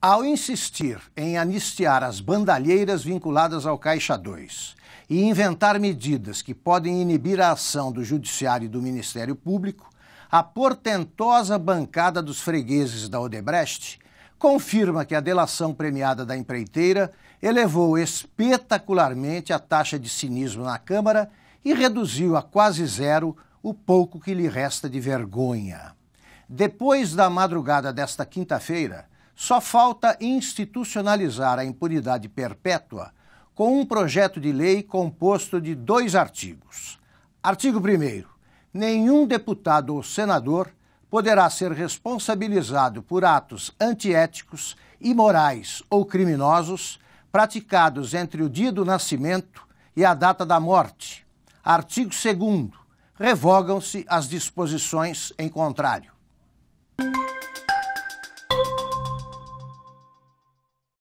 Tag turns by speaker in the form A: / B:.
A: Ao insistir em anistiar as bandalheiras vinculadas ao Caixa 2 e inventar medidas que podem inibir a ação do Judiciário e do Ministério Público, a portentosa bancada dos fregueses da Odebrecht confirma que a delação premiada da empreiteira elevou espetacularmente a taxa de cinismo na Câmara e reduziu a quase zero o pouco que lhe resta de vergonha. Depois da madrugada desta quinta-feira, só falta institucionalizar a impunidade perpétua com um projeto de lei composto de dois artigos. Artigo 1. Nenhum deputado ou senador poderá ser responsabilizado por atos antiéticos, imorais ou criminosos praticados entre o dia do nascimento e a data da morte. Artigo 2 revogam-se as disposições em contrário.